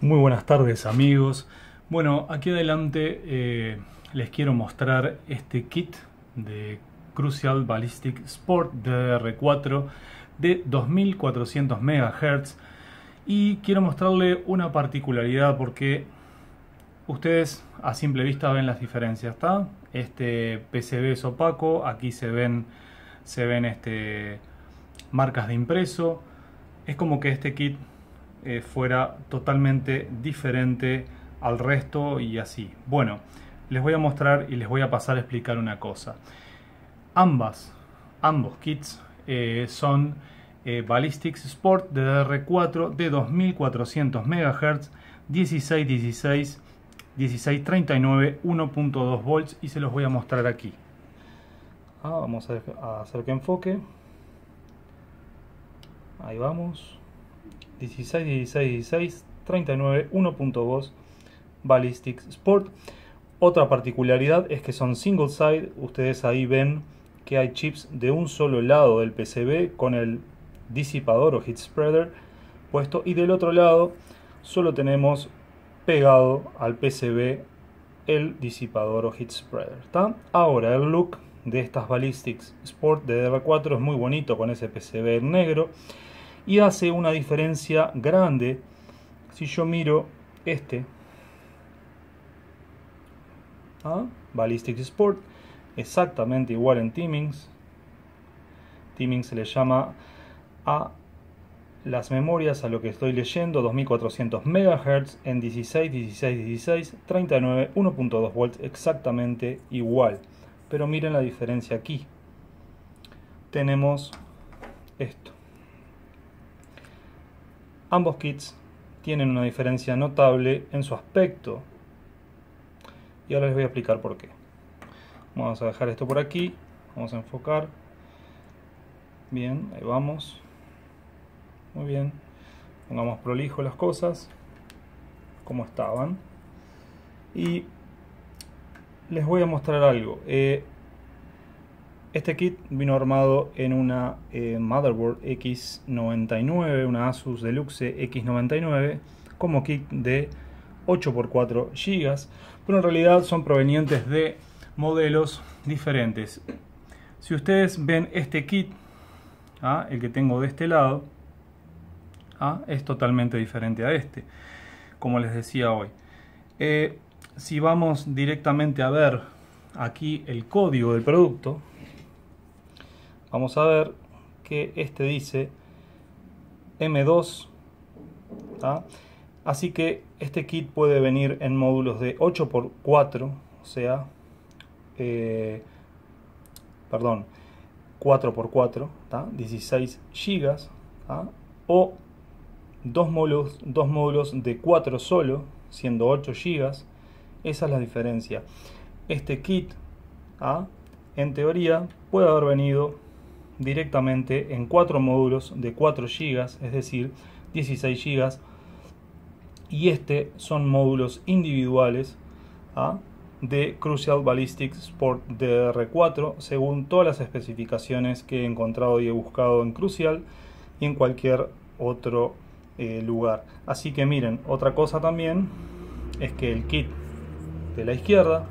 Muy buenas tardes amigos. Bueno, aquí adelante eh, les quiero mostrar este kit de Crucial Ballistic Sport DDR4 de 2400 MHz y quiero mostrarle una particularidad porque ustedes a simple vista ven las diferencias, ¿está? Este PCB es opaco, aquí se ven, se ven este, marcas de impreso. Es como que este kit eh, fuera totalmente diferente al resto y así. Bueno, les voy a mostrar y les voy a pasar a explicar una cosa. Ambas, ambos kits eh, son eh, Ballistics Sport DDR4 de 2400 MHz, 16 1639, 1.2 volts y se los voy a mostrar aquí. Ah, vamos a hacer que enfoque. Ahí vamos. 16 16 16 39 1.2 Ballistics Sport. Otra particularidad es que son single side, ustedes ahí ven que hay chips de un solo lado del PCB con el disipador o heat spreader puesto y del otro lado solo tenemos pegado al PCB el disipador o heat spreader. Ahora el look de estas Ballistics Sport de dr 4 es muy bonito con ese PCB negro y hace una diferencia grande si yo miro este ¿Ah? Ballistic Sport exactamente igual en timings Timings se le llama a las memorias a lo que estoy leyendo 2400 MHz en 16, 16, 16, 39, 1.2 volts exactamente igual pero miren la diferencia aquí tenemos esto Ambos kits tienen una diferencia notable en su aspecto. Y ahora les voy a explicar por qué. Vamos a dejar esto por aquí. Vamos a enfocar. Bien, ahí vamos. Muy bien. Pongamos prolijo las cosas. Como estaban. Y les voy a mostrar algo. Eh, este kit vino armado en una eh, motherboard X99, una Asus Deluxe X99, como kit de 8x4 GB, pero en realidad son provenientes de modelos diferentes. Si ustedes ven este kit, ah, el que tengo de este lado, ah, es totalmente diferente a este, como les decía hoy. Eh, si vamos directamente a ver aquí el código del producto, vamos a ver que este dice M2. Así que este kit puede venir en módulos de 8x4, o sea, eh, perdón, 4x4, 4 16 GB, o dos módulos, dos módulos de 4 solo, siendo 8 GB. Esa es la diferencia. Este kit, en teoría, puede haber venido directamente en cuatro módulos de 4 GB, es decir, 16 GB. Y este son módulos individuales ¿ah? de Crucial Ballistic Sport DR4, según todas las especificaciones que he encontrado y he buscado en Crucial y en cualquier otro eh, lugar. Así que miren, otra cosa también es que el kit de la izquierda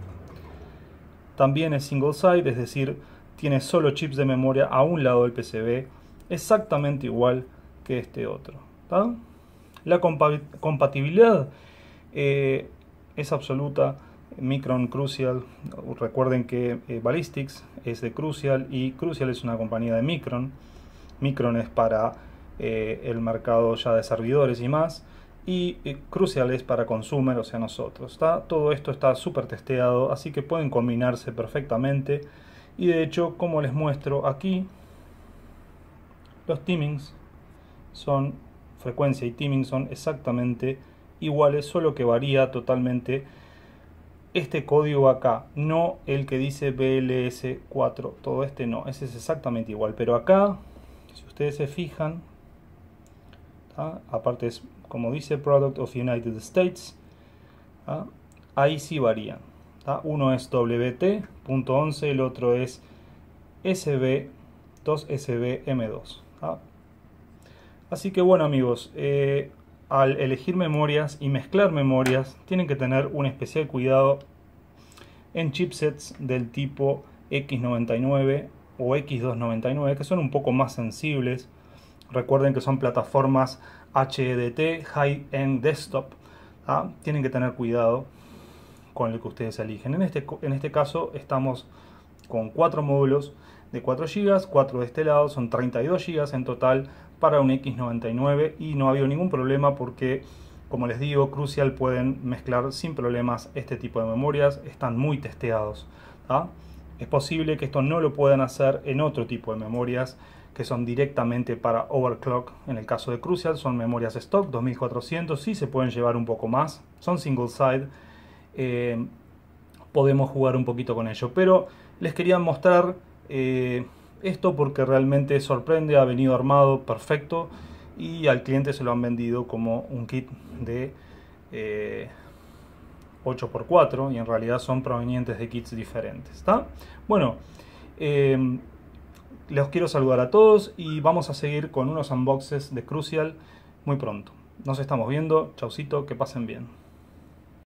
también es single side, es decir, tiene solo chips de memoria a un lado del PCB, exactamente igual que este otro. La compatibilidad eh, es absoluta. Micron Crucial, recuerden que eh, Ballistics es de Crucial y Crucial es una compañía de Micron. Micron es para eh, el mercado ya de servidores y más. Y Crucial es para consumer, o sea, nosotros. Todo esto está súper testeado, así que pueden combinarse perfectamente y de hecho como les muestro aquí los timings son frecuencia y timing son exactamente iguales solo que varía totalmente este código acá no el que dice BLS4 todo este no ese es exactamente igual pero acá si ustedes se fijan aparte es como dice product of United States ahí sí varía, uno es WT .11, el otro es SB2SBM2. 2 ¿ah? Así que bueno amigos, eh, al elegir memorias y mezclar memorias, tienen que tener un especial cuidado en chipsets del tipo X99 o X299, que son un poco más sensibles. Recuerden que son plataformas HDT, High End Desktop. ¿ah? Tienen que tener cuidado con el que ustedes eligen. En este, en este caso estamos con cuatro módulos de 4 GB, 4 de este lado, son 32 GB en total para un X99 y no ha habido ningún problema porque, como les digo, Crucial pueden mezclar sin problemas este tipo de memorias, están muy testeados. Es posible que esto no lo puedan hacer en otro tipo de memorias que son directamente para overclock. En el caso de Crucial son memorias stock 2400, si se pueden llevar un poco más, son single side eh, podemos jugar un poquito con ello. Pero les quería mostrar eh, esto porque realmente sorprende, ha venido armado perfecto y al cliente se lo han vendido como un kit de 8x4 eh, y en realidad son provenientes de kits diferentes. ¿está? Bueno, les quiero saludar a todos y vamos a seguir con unos unboxes de Crucial muy pronto. Nos estamos viendo, chaucito, que pasen bien.